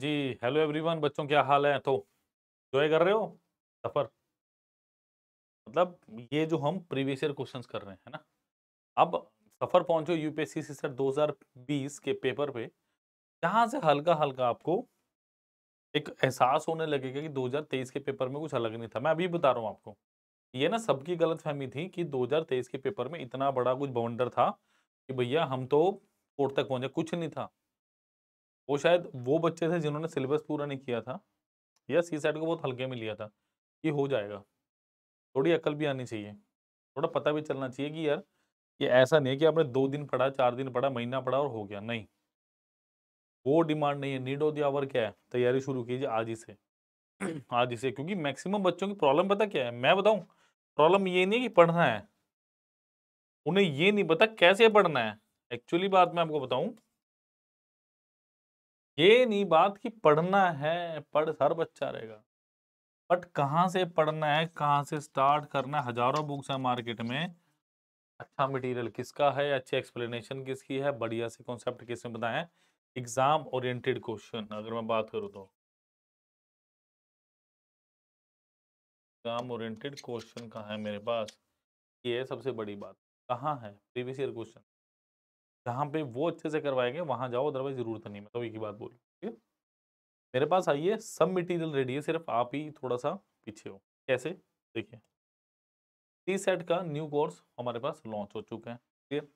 जी hello everyone बच्चों क्या हाल है तो जॉय कर रहे हो सफ़र मतलब ये जो हम प्रीवियस ईयर क्वेश्चंस कर रहे हैं है ना अब सफ़र पहुंचो यूपीएससी पी सर 2020 के पेपर पे जहां से हल्का हल्का आपको एक एहसास होने लगेगा कि 2023 के पेपर में कुछ अलग नहीं था मैं अभी बता रहा हूँ आपको ये ना सबकी गलत फहमी थी कि दो के पेपर में इतना बड़ा कुछ बाउंडर था कि भैया हम तो कोर्ट तक पहुँचे कुछ नहीं था वो शायद वो बच्चे थे जिन्होंने सिलेबस पूरा नहीं किया था या सी सेट को बहुत हल्के में लिया था ये हो जाएगा थोड़ी अकल भी आनी चाहिए थोड़ा पता भी चलना चाहिए कि यार ये ऐसा नहीं है कि आपने दो दिन पढ़ा चार दिन पढ़ा महीना पढ़ा और हो गया नहीं वो डिमांड नहीं है नीड ऑफ दी आवर क्या है तैयारी शुरू कीजिए आज ही से आज ही से क्योंकि मैक्सिमम बच्चों की प्रॉब्लम पता क्या है मैं बताऊँ प्रॉब्लम ये नहीं है कि पढ़ना है उन्हें ये नहीं पता कैसे पढ़ना है एक्चुअली बात मैं आपको बताऊँ ये नहीं बात कि पढ़ना है पढ़ हर बच्चा रहेगा बट कहाँ से पढ़ना है कहाँ से स्टार्ट करना है हजारों बुक्स हैं मार्केट में अच्छा मटेरियल किसका है अच्छी एक्सप्लेनेशन किसकी है बढ़िया से कॉन्सेप्ट किसने बताया एग्जाम ओरिएंटेड क्वेश्चन अगर मैं बात करूँ तो एग्जाम ओरिएंटेड क्वेश्चन कहाँ है मेरे पास ये है सबसे बड़ी बात कहाँ है प्रीवियस ईयर क्वेश्चन जहाँ पे वो अच्छे से करवाएंगे वहाँ जाओ अदरवाइज जरूरत नहीं मैं तो एक ही बात बोल ठीक है मेरे पास आइए सब मटेरियल रेडी है सिर्फ आप ही थोड़ा सा पीछे हो कैसे देखिए टी सेट का न्यू कोर्स हमारे पास लॉन्च हो चुका है ठीक है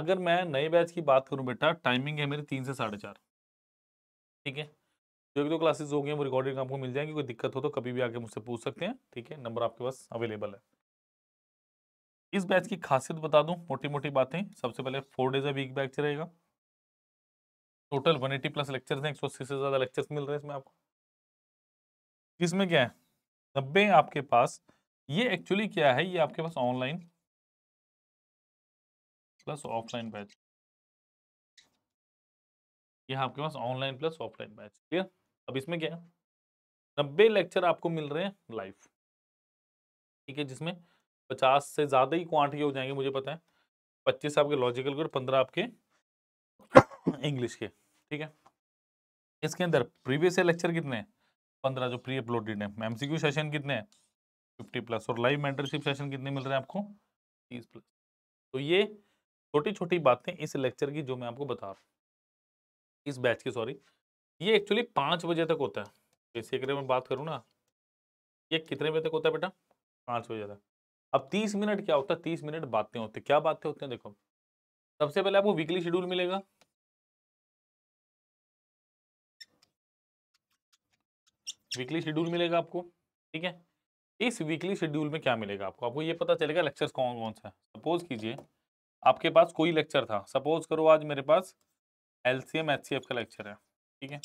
अगर मैं नए बैच की बात करूँ बेटा टाइमिंग है मेरी तीन से साढ़े चार ठीक है जो एक दो क्लासेज हो गए वो रिकॉर्डिंग आपको मिल जाएंगे कोई दिक्कत हो तो कभी भी आके मुझसे पूछ सकते हैं ठीक है नंबर आपके पास अवेलेबल है इस बैच की खासियत बता दूं मोटी मोटी बातें सबसे पहले four days a week batch रहेगा टोटल 180 प्लस लेक्चर्स हैं 180 से ज़्यादा लेक्चर्स मिल रहे हैं इसमें आपको इसमें क्या है नब्बे आपके पास ये एक्चुअली क्या है ये आपके पास ऑनलाइन प्लस ऑफलाइन बैच ये आपके पास online plus offline batch clear अब इसमें क्या है नब्बे लेक्चर आपको मिल रहे हैं लाइव ठीक है जिसमें पचास से ज़्यादा ही क्वांटिटी हो जाएंगे मुझे पता है पच्चीस आपके लॉजिकल के और पंद्रह आपके इंग्लिश के ठीक है इसके अंदर प्रीवियस लेक्चर कितने पंद्रह जो प्री अपलोडेड है एमसीक्यू सेशन कितने हैं फिफ्टी प्लस और लाइव मेंटरशिप सेशन कितने मिल रहे हैं आपको तीस प्लस तो ये छोटी छोटी बातें इस लेक्चर की जो मैं आपको बता रहा हूँ इस बैच की सॉरी ये एक्चुअली पाँच बजे तक होता है जैसे अगर मैं बात करूँ ना ये कितने बजे तक होता है बेटा पाँच बजे तक अब तीस मिनट क्या होता है तीस मिनट बातें होती क्या बातें होती हैं देखो सबसे पहले आपको वीकली शेड्यूल मिलेगा वीकली शेड्यूल मिलेगा आपको ठीक है इस वीकली शेड्यूल में क्या मिलेगा आपको आपको ये पता चलेगा लेक्चर कौन कौन सा है सपोज कीजिए आपके पास कोई लेक्चर था सपोज करो आज मेरे पास L C M H C F का लेक्चर है ठीक है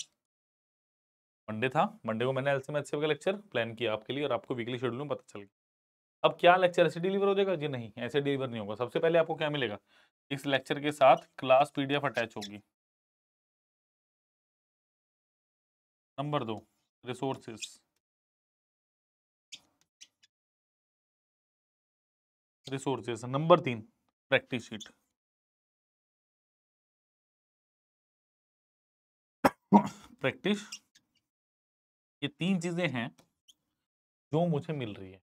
मंडे था मंडे को मैंने L C M H C F का लेक्चर प्लान किया आपके लिए और आपको वीकली शेड्यूल में पता चल गया अब क्या लेक्चर ऐसे डिलीवर हो जाएगा जी नहीं ऐसे डिलीवर नहीं होगा सबसे पहले आपको क्या मिलेगा इस लेक्चर के साथ क्लास पीडीएफ अटैच होगी नंबर दो रिसोर्सेस रिसोर्सेस नंबर तीन प्रैक्टिस शीट प्रैक्टिस ये तीन चीजें हैं जो मुझे मिल रही है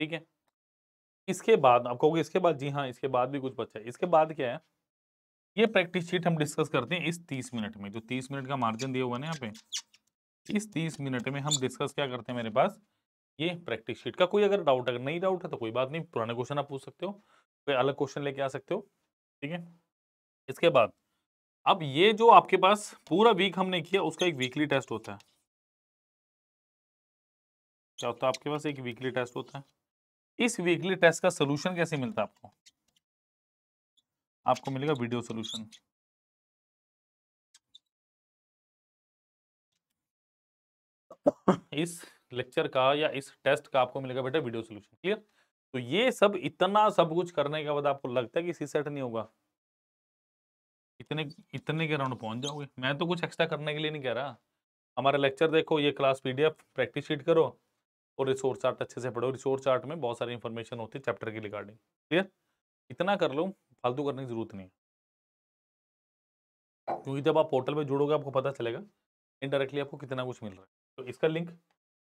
ठीक है इसके बाद आप कहोगे इसके बाद जी हाँ इसके बाद भी कुछ बच्चा है इसके बाद क्या है ये प्रैक्टिस शीट हम डिस्कस करते हैं इस तीस मिनट में जो तीस मिनट का मार्जिन दिया हुआ ना यहाँ पे इस तीस मिनट में हम डिस्कस क्या करते हैं मेरे पास ये प्रैक्टिस शीट का कोई अगर डाउट अगर नहीं डाउट है तो कोई बात नहीं पुराने क्वेश्चन आप पूछ सकते हो कोई अलग क्वेश्चन लेके आ सकते हो ठीक है इसके बाद अब ये जो आपके पास पूरा वीक हमने किया उसका एक वीकली टेस्ट होता है क्या होता है आपके पास एक वीकली टेस्ट होता है इस वीकली टेस्ट का सोल्यूशन कैसे मिलता है आपको आपको मिलेगा वीडियो सोल्यूशन इस लेक्चर का या इस टेस्ट का आपको मिलेगा बेटा वीडियो सोल्यूशन क्लियर तो ये सब इतना सब कुछ करने के बाद आपको लगता है कि सी सेट नहीं होगा इतने इतने के राउंड पहुंच जाओगे मैं तो कुछ एक्स्ट्रा करने के लिए नहीं कह रहा हमारा लेक्चर देखो ये क्लास पीडीएफ प्रैक्टिस शीट करो और रिसोर्स चार्ट अच्छे से पढ़ो रिसोर्स चार्ट में बहुत सारी इन्फॉर्मेशन होती है चैप्टर की रिगार्डिंग क्लियर इतना कर लो फालतू करने की जरूरत नहीं है क्योंकि जब आप पोर्टल में जुड़ोगे आपको पता चलेगा इनडायरेक्टली आपको कितना कुछ मिल रहा है तो इसका लिंक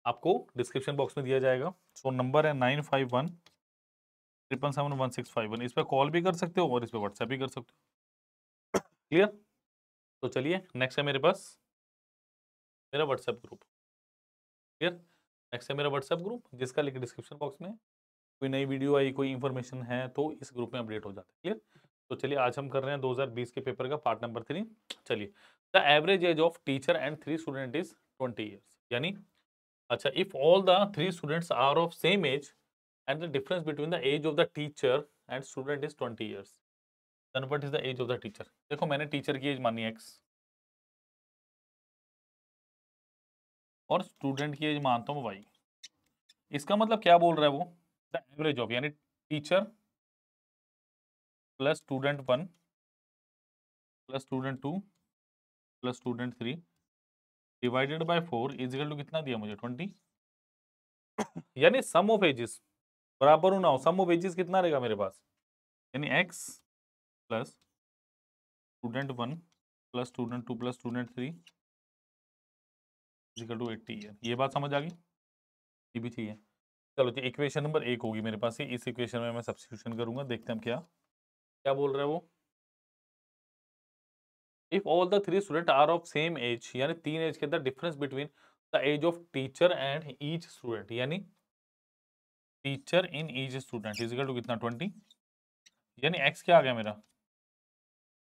आपको डिस्क्रिप्शन बॉक्स में दिया जाएगा सो नंबर है nine five one triple seven one six five one इस पर कॉल भी कर सकते हो और इस पर व्हाट्सएप भी कर सकते हो क्लियर तो चलिए नेक्स्ट है मेरे पास मेरा व्हाट्सएप ग्रुप क्लियर नेक्स्ट है मेरा व्हाट्सएप ग्रुप जिसका लिंक डिस्क्रिप्शन बॉक्स में कोई नई वीडियो आई कोई इन्फॉर्मेशन है तो इस ग्रुप में अपडेट हो जाता है क्लियर तो चलिए आज हम कर रहे हैं 2020 के पेपर का पार्ट नंबर थ्री चलिए the average age of teacher and three student is twenty years यानी अच्छा if all the three students are of same age and the difference between the age of the teacher and student is twenty years then is the age of the teacher देखो मैंने teacher की as मानी x और student की as मानता हूँ Y इसका मतलब क्या बोल रहा है वो द एवरेज ऑफ यानी teacher plus student one plus student two plus student three divided by four equal to कितना दिया मुझे ट्वेंटी यानी सम ऑफ एजेस बराबर ना हो सम ऑफ एजेस कितना रहेगा मेरे पास यानी X plus student one plus student two plus student three equal to eighty year ये बात समझ आ गई ये भी ठीक है चलो जी इक्वेशन नंबर एक होगी मेरे पास ये इस इक्वेशन में मैं सब्सिट्यूशन करूंगा देखते हैं हम क्या क्या बोल रहे हैं वो if all the three student are of same age यानी तीन एज के अंदर difference between the age of teacher and each student यानी teacher in each student equal to कितना ट्वेंटी यानी एक्स क्या आ गया मेरा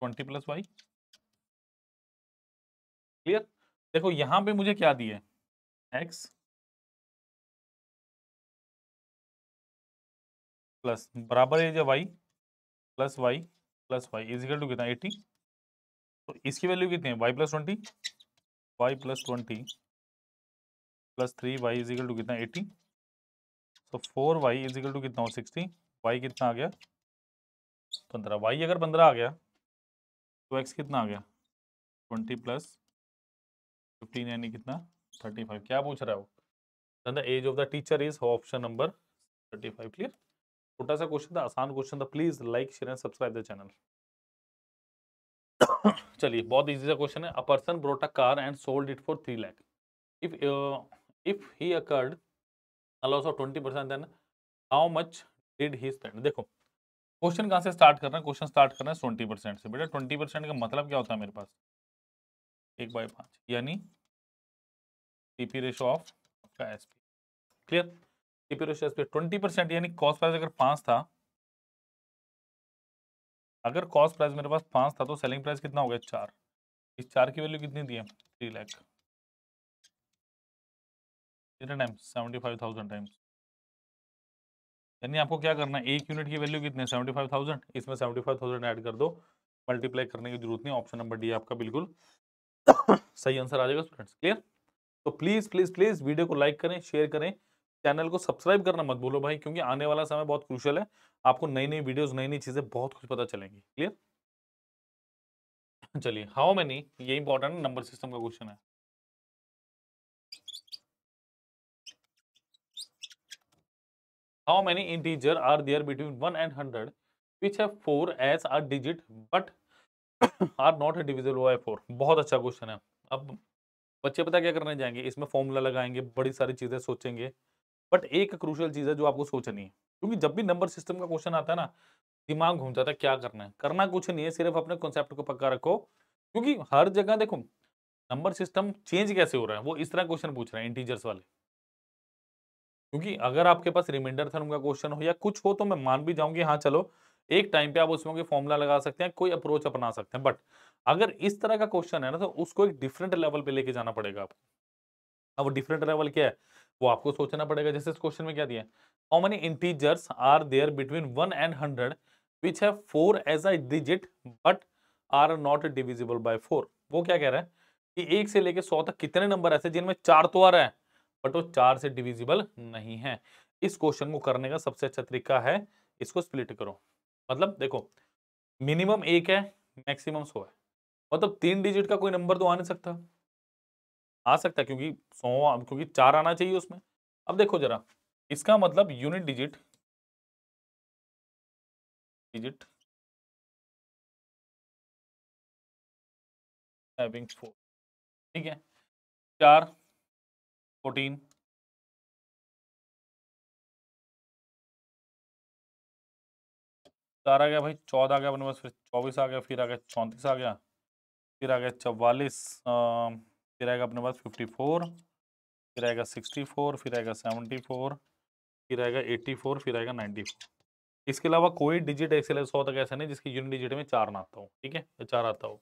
ट्वेंटी प्लस वाई क्लियर देखो यहाँ पे मुझे क्या दिए एक्स प्लस बराबर है जो Y plus Y plus Y equal to कितना एटी तो इसकी वैल्यू कितनी है Y plus twenty Y plus twenty plus three Y equal to कितना एटी तो फोर वाई इजिकल टू कितना हो सिक्सटी वाई कितना आ गया पंद्रह वाई अगर पंद्रह आ गया तो एक्स कितना आ गया ट्वेंटी प्लस फिफ्टीन यानी कितना थर्टी फाइव क्या पूछ रहा है वो the age of the teacher is option number thirty five clear छोटा सा क्वेश्चन था आसान क्वेश्चन था please like share and subscribe the channel चलिए बहुत इजी सा क्वेश्चन है a person brought a car and sold it for three lakh if if he incurred a of twenty percent then how much did he spend देखो question कहाँ से start कर रहे हैं क्वेश्चन स्टार्ट कर रहे हैं ट्वेंटी परसेंट से बेटा ट्वेंटी परसेंट का मतलब क्या होता है मेरे पास एक बाई पांच यानी सीपी रेशो ऑफ आपका S P clear CP ratio S P twenty percent यानी कॉस्ट प्राइस अगर पांच था अगर कॉस्ट प्राइस मेरे पास पांच था तो सेलिंग प्राइस कितना हो गया चार इस चार की वैल्यू कितनी दी है थ्री लैख कितने times seventy five thousand times यानी आपको क्या करना है एक यूनिट की वैल्यू कितनी है सेवेंटी फाइव थाउजेंड इसमें सेवेंटी फाइव थाउजेंड एड कर दो मल्टीप्लाई करने की जरूरत नहीं ऑप्शन नंबर डी आपका बिल्कुल सही आंसर आ जाएगा स्टूडेंट्स क्लियर तो प्लीज प्लीज प्लीज वीडियो को लाइक करें शेयर करें चैनल को सब्सक्राइब करना मत भूलो भाई क्योंकि आने वाला समय बहुत क्रूशल है आपको नई नई वीडियोस नई नई चीजें बहुत कुछ पता चलेंगी क्लियर चलिए हाउ मेनी ये इंपॉर्टेंट नंबर सिस्टम का क्वेश्चन है how many integer are there between one and hundred which have four as are digit but are not a divisible by four बहुत अच्छा क्वेश्चन है अब बच्चे पता क्या करने जाएंगे इसमें फॉर्मूला लगाएंगे बड़ी सारी चीज़ें सोचेंगे बट एक क्रूशल चीज़ है जो आपको सोचनी है क्योंकि जब भी नंबर सिस्टम का क्वेश्चन आता है ना दिमाग घूम जाता है क्या करना है करना कुछ नहीं है सिर्फ अपने कॉन्सेप्ट को पक्का रखो क्योंकि हर जगह देखो नंबर सिस्टम चेंज कैसे हो रहा है वो इस तरह क्वेश्चन पूछ रहे हैं इंटीजर्स वाले क्योंकि अगर आपके पास रिमाइंडर थर्म का क्वेश्चन हो या कुछ हो तो मैं मान भी जाऊंगी हाँ चलो एक टाइम पे आप उसमें कोई फॉर्मूला लगा सकते हैं कोई अप्रोच अपना सकते हैं बट अगर इस तरह का क्वेश्चन है ना तो उसको एक डिफरेंट लेवल पे लेके जाना पड़ेगा आपको अब डिफरेंट लेवल क्या है वो आपको सोचना पड़ेगा जैसे इस क्वेश्चन में क्या दिया how many integers are there between one and hundred which have four as a digit but are not divisible by four वो क्या कह रहे हैं कि एक से लेके सौ तक कितने नंबर ऐसे जिनमें चार तो आ रहे हैं बट वो चार से डिविजिबल नहीं है इस क्वेश्चन को करने का सबसे अच्छा तरीका है इसको स्प्लिट करो मतलब देखो मिनिमम एक है मैक्सिमम सौ है मतलब तीन डिजिट का कोई नंबर तो आ नहीं सकता आ सकता क्योंकि सौ क्योंकि चार आना चाहिए उसमें अब देखो जरा इसका मतलब यूनिट डिजिट डिजिट फोर ठीक है चार फोर्टीन सतारह गया भाई चौदह आ गया अपने पास फिर चौबीस आ गया फिर आ गया चौंतीस आ गया फिर आ गया चवालीस फिर आएगा अपने पास फिफ्टी फोर फिर आएगा सिक्सटी फोर फिर आएगा सेवेंटी फोर फिर आएगा एट्टी फोर फिर आएगा नाइन्टी फोर इसके अलावा कोई डिजिट ऐसे लगे सौ तक ऐसा नहीं जिसकी यूनिट डिजिट में चार ना आता हो ठीक है तो चार आता हो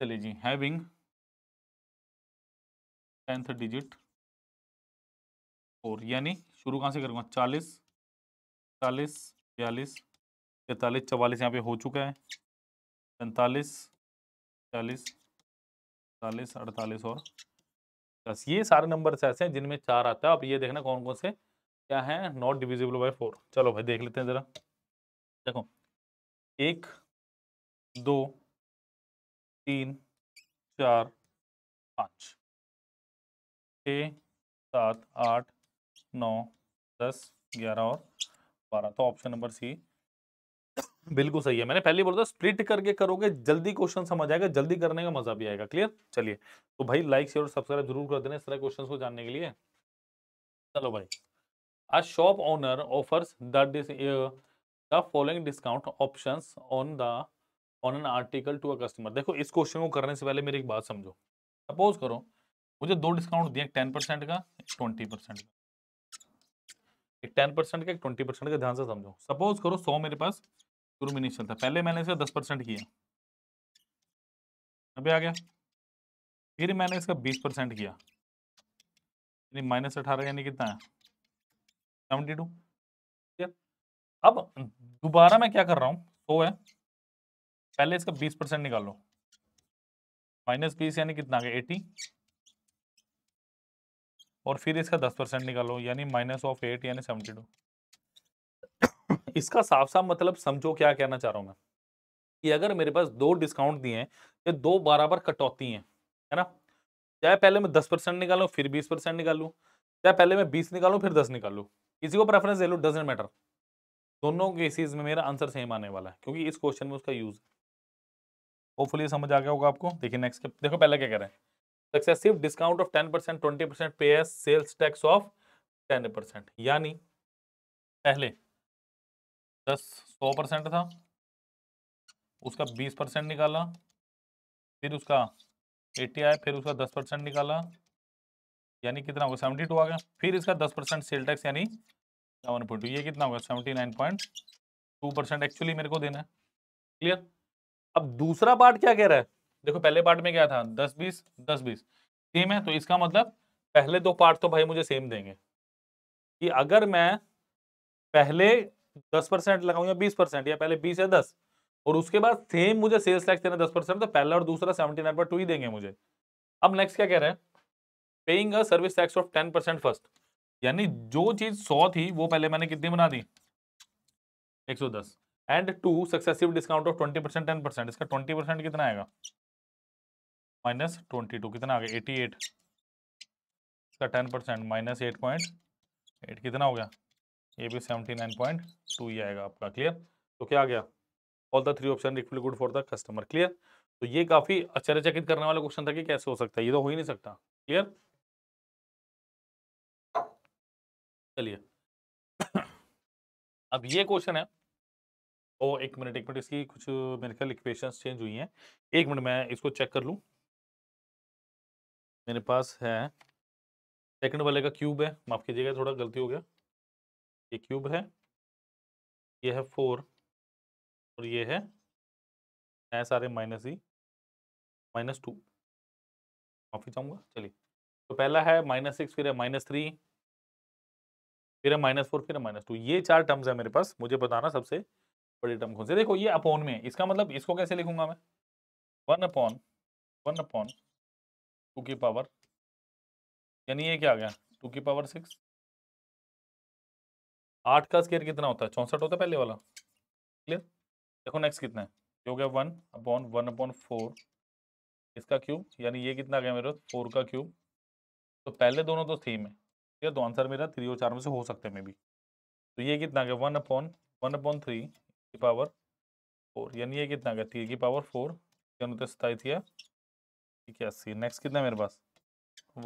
चलिए जी हैविंग टेंथ डिजिट और यानी शुरू कहाँ से करूँगा चालीस चालीस बयालीस पैंतालीस चवालीस यहाँ पे हो चुका है पैंतालीस चालीस चालीस अड़तालीस और दस ये सारे नंबर ऐसे हैं जिनमें चार आता है अब ये देखना कौन कौन से क्या है नॉट डिविजिबल बाई फोर चलो भाई देख लेते हैं ज़रा देखो एक दो तीन चार पाँच छ सात आठ नौ दस ग्यारह और बारह तो ऑप्शन नंबर सी बिल्कुल सही है मैंने पहले बोला था स्प्लिट करके करोगे जल्दी क्वेश्चन समझ आएगा जल्दी करने का मजा भी आएगा क्लियर चलिए तो भाई लाइक शेयर और सब्सक्राइब जरूर कर देना इस तरह क्वेश्चन को जानने के लिए चलो भाई a shop owner offers the the following discount option on the on an article to a customer देखो इस क्वेश्चन को करने से पहले मेरी एक बात समझो सपोज करो मुझे दो डिस्काउंट दिए टेन परसेंट का ट्वेंटी परसेंट का एक टेन परसेंट का एक ट्वेंटी परसेंट का ध्यान से समझो सपोज करो सौ मेरे पास शुरू में नहीं चलता पहले मैंने इसका दस परसेंट किया अभी आ गया फिर मैंने इसका बीस परसेंट किया यानी माइनस अठारह यानी कितना है सेवेंटी टू अब दोबारा मैं क्या कर रहा हूँ सो है पहले इसका बीस परसेंट निकालो माइनस बीस यानी कितना आ गया एटी और फिर इसका दस परसेंट निकालो यानी माइनस ऑफ एट यानी सेवेंटी टू इसका साफ साफ मतलब समझो क्या कहना चाह रहा हूँ मैं कि अगर मेरे पास दो डिस्काउंट दिए हैं ये दो बराबर कटौती हैं है ना चाहे पहले मैं दस परसेंट निकालूँ फिर बीस परसेंट निकालू चाहे पहले मैं बीस निकालू फिर दस निकालू किसी को प्रेफरेंस दे लूँ डजेंट मैटर दोनों केसेज में मेरा आंसर सेम आने वाला है क्योंकि इस क्वेश्चन में उसका यूज़ होपफुली समझ आ गया होगा आपको देखिए नेक्स्ट देखो पहले क्या कह रहे हैं successive discount of ten percent twenty percent पे sales tax of ten percent यानी पहले दस सौ परसेंट था उसका बीस परसेंट निकाला फिर उसका एट्टी आया फिर उसका दस परसेंट निकाला यानी कितना होगा सेवेंटी टू आ गया फिर इसका दस परसेंट सेल टैक्स यानी सेवन पॉइंट टू ये कितना होगा seventy nine point two percent actually मेरे को देना है क्लियर अब दूसरा पार्ट क्या कह रहा है देखो पहले पार्ट में क्या था दस बीस दस बीस सेम है तो इसका मतलब पहले दो पार्ट तो भाई मुझे सेम देंगे कि अगर मैं पहले दस परसेंट लगाऊ या बीस परसेंट या पहले बीस या दस और उसके बाद सेम मुझे सेल्स टैक्स देना दस परसेंट तो पहला और दूसरा सेवेंटी नाइन पर टू ही देंगे मुझे अब नेक्स्ट क्या कह रहे हैं paying a service tax of ten percent first यानी जो चीज सौ थी वो पहले मैंने कितनी बना दी एक सौ दस and two successive discount of twenty percent ten percent इसका ट्वेंटी परसेंट कितना आएगा माइनस ट्वेंटी टू कितना आ गया एटी एट इसका ten percent minus eight point eight कितना हो गया ये भी सेवेंटी नाइन पॉइंट टू ही आएगा आपका क्लियर तो क्या आ गया all the three option it good for the customer clear तो ये काफी आश्चर्यचकित करने वाला क्वेश्चन था कि कैसे हो सकता है ये तो हो ही नहीं सकता क्लियर चलिए अब ये क्वेश्चन है ओ एक मिनट एक मिनट इसकी कुछ मेरे ख्याल इक्वेशन चेंज हुई हैं एक मिनट मैं इसको चेक कर लूँ मेरे पास है सेकंड वाले का क्यूब है माफ़ कीजिएगा थोड़ा गलती हो गया ये क्यूब है ये है फोर और ये है S R A minus E minus two माफी चाहूँगा चलिए तो पहला है माइनस सिक्स फिर है माइनस थ्री फिर है माइनस फोर फिर है माइनस टू ये चार टर्म्स है मेरे पास मुझे बताना सबसे बड़े टर्म कौन से देखो ये अपोन में इसका मतलब इसको कैसे लिखूंगा मैं one upon one upon two की पावर यानी ये क्या आ गया टू की पावर सिक्स आठ का स्केयर कितना होता है चौंसठ होता है पहले वाला क्लियर देखो नेक्स्ट कितना है ये हो गया one upon one upon four इसका क्यूब यानी ये कितना आ गया मेरे पास फोर का क्यूब तो पहले दोनों तो थीम है क्लियर तो आंसर मेरा थ्री और चार में से हो सकते हैं मे बी तो ये कितना आ गया one upon one upon three की पावर फोर यानी ये कितना आ गया थ्री की पावर फोर क्या होता है सताई थी इक्यासी नेक्स्ट कितना है मेरे पास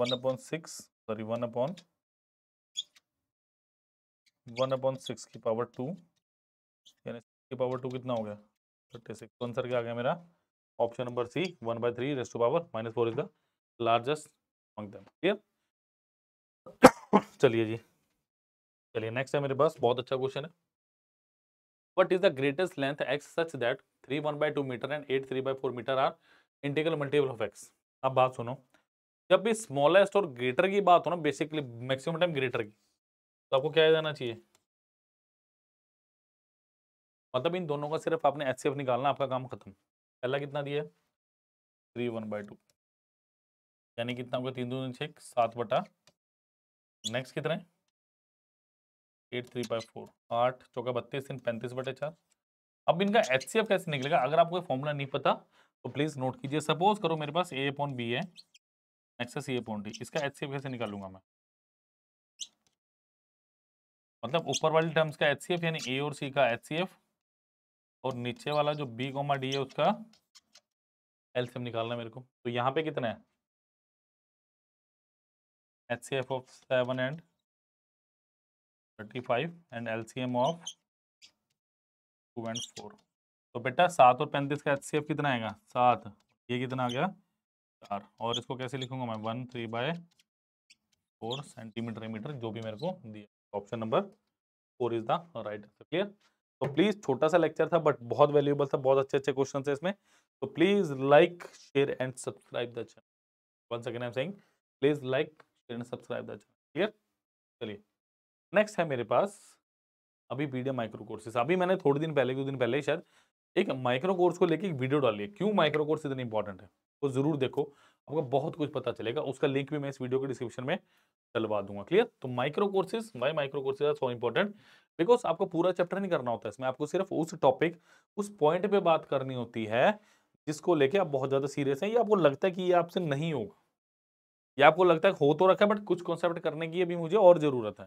one upon six sorry one upon one upon six की पावर टू यानी की पावर टू कितना हो गया थर्टी सिक्स तो आंसर क्या आ गया मेरा option number C one by three rest two power minus four is the largest function clear चलिए जी चलिए नेक्स्ट है मेरे पास बहुत अच्छा क्वेश्चन है what is the greatest length X such that three one by two metre and eight three by four metre are integral multiple of X अब बात सुनो जब भी स्मॉलेस्ट और ग्रेटर की बात हो ना बेसिकली मैक्सिमम टाइम ग्रेटर की तो आपको क्या जाना चाहिए मतलब इन दोनों का सिर्फ आपने एच निकालना आपका काम खत्म पहला कितना दिया थ्री वन बाई टू यानी कितना होगा तीन दो छः सात बटा नेक्स्ट कितना है एट थ्री बाई फोर आठ चौका बत्तीस तीन पैंतीस बटे चार अब इनका एच कैसे निकलेगा अगर आपको फॉर्मूला नहीं पता तो प्लीज़ नोट कीजिए सपोज करो मेरे पास ए अपॉन बी है एक्सेस ए अपॉन डी इसका एच कैसे निकालूंगा मैं मतलब ऊपर वाली टर्म्स का एच यानी ए और सी का एच और नीचे वाला जो बी कोमा डी है उसका एल्सियम निकालना है मेरे को तो यहाँ पे कितना है H C F of seven and thirty five and L C M of two and four तो बेटा सात और पैंतीस का एच सी एफ कितना आएगा सात ये कितना आ गया चार और इसको कैसे लिखूंगा मैं one three by four centimetre metre जो भी मेरे को दिया option number four is the right answer clear तो प्लीज छोटा सा लेक्चर था बट बहुत वैल्यूएबल था बहुत अच्छे अच्छे क्वेश्चन है इसमें तो please like share and subscribe the channel please like share and subscribe the channel clear चलिए नेक्स्ट है मेरे पास अभी वीडियो माइक्रो कोर्सेस अभी मैंने थोड़े दिन पहले कुछ दिन पहले ही शायद एक माइक्रो कोर्स को लेकर एक वीडियो डाली है क्यों माइक्रो कोर्स इतनी इंपॉर्टेंट है वो तो ज़रूर देखो आपको बहुत कुछ पता चलेगा उसका लिंक भी मैं इस वीडियो के डिस्क्रिप्शन में डलवा दूंगा क्लियर तो micro courses why micro courses are so important because आपको पूरा चैप्टर नहीं करना होता है इसमें आपको सिर्फ उस टॉपिक उस पॉइंट पे बात करनी होती है जिसको लेके आप बहुत ज़्यादा सीरियस हैं या आपको लगता है कि ये आपसे नहीं होगा या आपको लगता है हो तो रखा है बट कुछ कॉन्सेप्ट करने की अभी मुझे और ज़रूरत है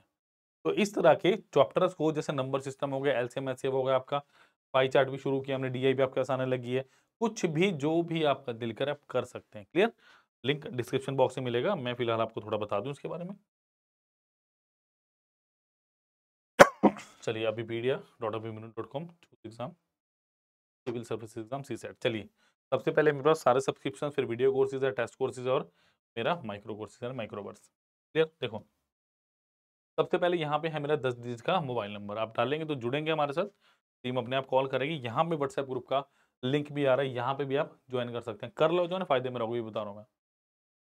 तो इस तरह के चैप्टर्स को जैसे नंबर सिस्टम हो गया एल हो गया आपका पाई चार्ट भी शुरू किया हमने डी भी आपके पास आने लगी है कुछ भी जो भी आपका दिल करे आप कर सकते हैं क्लियर लिंक डिस्क्रिप्शन बॉक्स में मिलेगा मैं फिलहाल आपको थोड़ा बता दूं इसके बारे में चलिए Abhipedia dot Abhi dot com exam civil service exam C SAT चलिए सबसे पहले मेरे पास सारे सब्सक्रिप्शन फिर वीडियो कोर्सेज है टेस्ट कोर्सेज और मेरा माइक्रो कोर्सेज है माइक्रोवर्स क्लियर देखो सबसे पहले यहाँ पे है मेरा दस डिजिट का मोबाइल नंबर आप डालेंगे तो जुड़ेंगे हमारे साथ टीम अपने आप कॉल करेगी यहाँ पे व्हाट्सएप ग्रुप का लिंक भी आ रहा है यहाँ पे भी आप ज्वाइन कर सकते हैं कर लो जो है फायदे में रहोगे बता रहा हूँ मैं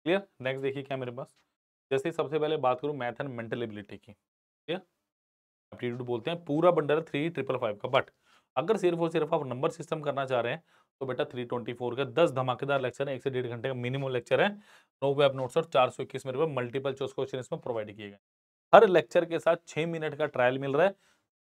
क्लियर नेक्स्ट देखिए क्या मेरे पास जैसे सबसे पहले बात करूँ मैथ एंड मेंटल एबिलिटी की क्लियर एप्टीट्यूड बोलते हैं पूरा बंडर थ्री ट्रिपल फाइव का बट अगर सिर्फ और सिर्फ आप नंबर सिस्टम करना चाह रहे हैं तो बेटा थ्री ट्वेंटी फोर का दस धमाकेदार लेक्चर है एक से डेढ़ घंटे का मिनिमम लेक्चर है नो वेब नोट्स और चार सौ इक्कीस मेरे पास मल्टीपल चॉइस क्वेश्चन इसमें प्रोवाइड किए गए हर लेक्चर के साथ छः मिनट का ट्रायल मिल रहा है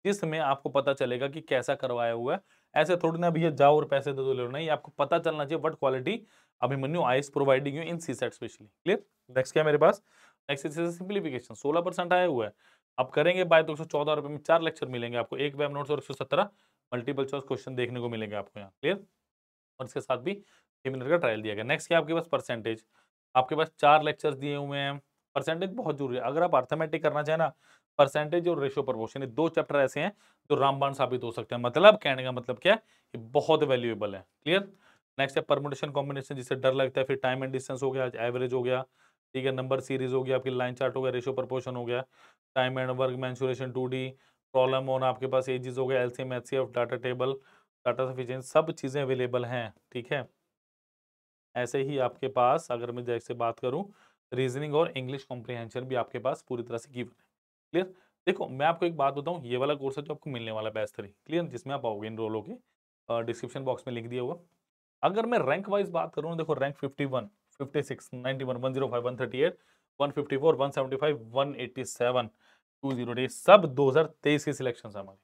जिसमें आपको पता चलेगा कि कैसा करवाया हुआ है ऐसे थोड़ी ना भैया जाओ और पैसे दे दो ले नहीं आपको पता चलना चाहिए what quality Abhimanyu is providing you in C SAT specially clear next क्या मेरे पास नेक्स्ट सिंप्लीफिकेशन सोलह परसेंट आया हुआ है आप करेंगे बाय तो सौ चौदह में चार लेक्चर मिलेंगे आपको एक वेब नोट्स और एक सौ सत्रह मल्टीपल चॉइस क्वेश्चन देखने को मिलेंगे आपको यहाँ क्लियर और इसके साथ भी छः मिनट का ट्रायल दिया गया नेक्स्ट क्या आपके पास परसेंटेज आपके पास चार लेक्चर्स दिए हुए हैं परसेंटेज बहुत जरूरी है अगर आप अर्थमेटिक करना चाहें ना परसेंटेज और रेशियो प्रपोर्शन दो चैप्टर ऐसे हैं जो रामबाण साबित हो सकते हैं मतलब कहने का मतलब क्या है ये बहुत वैल्यूएबल है क्लियर नेक्स्ट है परमोटेशन कॉम्बिनेशन जिससे डर लगता है फिर टाइम एंड डिस्टेंस हो गया एवरेज हो गया ठीक है नंबर सीरीज हो गया आपकी लाइन चार्ट हो गया रेशियो प्रपोर्शन हो गया time and work mensuration two problem और आपके पास एजिज हो गया L C M H data table data sufficient सब चीज़ें अवेलेबल हैं ठीक है ऐसे ही आपके पास अगर मैं जैसे बात करूं रीजनिंग और इंग्लिश कॉम्प्रीहेंशन भी आपके पास पूरी तरह से गिवन क्लियर देखो मैं आपको एक बात बताऊँ ये वाला कोर्स है जो आपको मिलने वाला बैच थ्री क्लियर जिसमें आप आओगे इनरोल के डिस्क्रिप्शन बॉक्स में लिख दिया होगा अगर मैं रैंक वाइज बात करूँ देखो rank fifty one fifty six ninety one one zero five one thirty eight one fifty four one seventy five one eighty seven two zero सब दो हज़ार तेईस के सिलेक्शन हमारे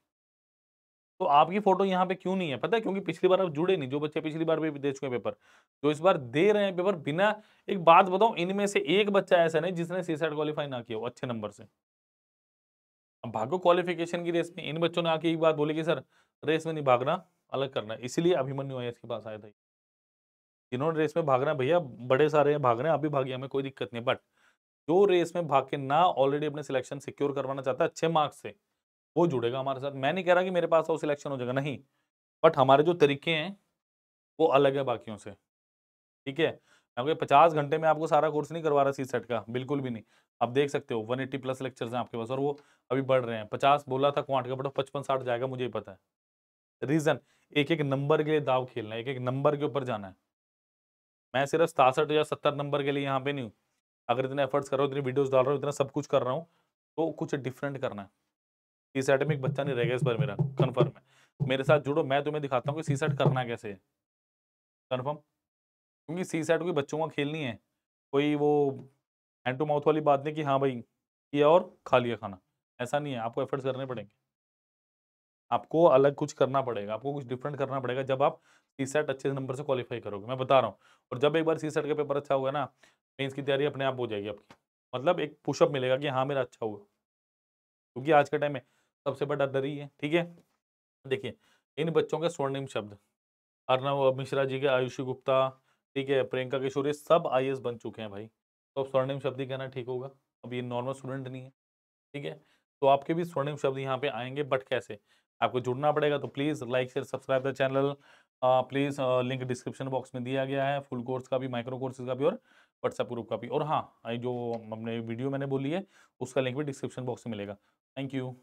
तो आपकी फोटो यहाँ पे क्यों नहीं है पता है क्योंकि पिछली बार आप जुड़े नहीं जो बच्चे पिछली बार भी दे चुके हैं पेपर जो इस बार दे रहे हैं पेपर बिना एक बात बताऊं इनमें से एक बच्चा ऐसा नहीं जिसने सी क्वालिफाई ना किया हो अच्छे नंबर से अब भागो क्वालिफिकेशन की रेस में इन बच्चों ने आके एक बात बोली कि सर रेस में नहीं भागना अलग करना इसलिए अभिमन्यु आई के पास आया था जिन्होंने रेस में भागना भैया बड़े सारे हैं भाग रहे हैं आप भी भागिए हमें कोई दिक्कत नहीं बट जो रेस में भाग के ना ऑलरेडी अपने सिलेक्शन सिक्योर करवाना चाहता है अच्छे मार्क्स से वो जुड़ेगा हमारे साथ मैं नहीं कह रहा कि मेरे पास वो सिलेक्शन हो जाएगा नहीं बट हमारे जो तरीके हैं वो अलग है बाकियों से ठीक है आपके पचास घंटे में आपको सारा कोर्स नहीं करवा रहा सी सेट का बिल्कुल भी नहीं आप देख सकते हो वन एट्टी प्लस लेक्चर्स हैं आपके पास और वो अभी बढ़ रहे हैं पचास बोला था क्वांट का बट पचपन साठ जाएगा मुझे ही पता है रीज़न एक एक नंबर के लिए दाव खेलना है एक एक नंबर के ऊपर जाना है मैं सिर्फ सासठ या सत्तर नंबर के लिए यहाँ पे नहीं हूँ अगर इतने एफर्ट्स कर रहा हूँ इतनी वीडियोज डाल रहा हूँ इतना सब कुछ कर रहा हूँ तो कुछ डिफरेंट करना है सी सेट में एक बच्चा नहीं रहेगा इस बार मेरा कन्फर्म है मेरे साथ जुड़ो मैं तुम्हें दिखाता हूँ कि सी सेट करना कैसे है कन्फर्म क्योंकि सी सेट कोई बच्चों का खेल नहीं है कोई वो हैंड टू माउथ वाली बात नहीं कि हाँ भाई किया और खा लिया खाना ऐसा नहीं है आपको एफर्ट्स करने पड़ेंगे आपको अलग कुछ करना पड़ेगा आपको कुछ डिफरेंट करना पड़ेगा जब आप सी सेट अच्छे नंबर से क्वालिफाई करोगे मैं बता रहा हूँ और जब एक बार सी सेट का पेपर अच्छा होगा ना मेन्स की तैयारी अपने आप हो जाएगी आपकी मतलब एक पुशअप मिलेगा कि हाँ मेरा अच्छा हुआ क्योंकि आज के टाइम में सबसे बड़ा डर ही है ठीक है देखिए इन बच्चों के स्वर्णिम शब्द अर्नब मिश्रा जी के आयुषी गुप्ता ठीक है प्रियंका किशोर ये सब आई बन चुके हैं भाई तो अब स्वर्णिम शब्द ही कहना ठीक होगा अब ये नॉर्मल स्टूडेंट नहीं है ठीक है तो आपके भी स्वर्णिम शब्द यहाँ पे आएंगे बट कैसे आपको जुड़ना पड़ेगा तो please like share subscribe the channel please link description box में दिया गया है फुल कोर्स का भी माइक्रो कोर्सेज का भी और व्हाट्सएप ग्रुप का भी और हाँ जो हमने वीडियो मैंने बोली है उसका लिंक भी डिस्क्रिप्शन बॉक्स में मिलेगा थैंक यू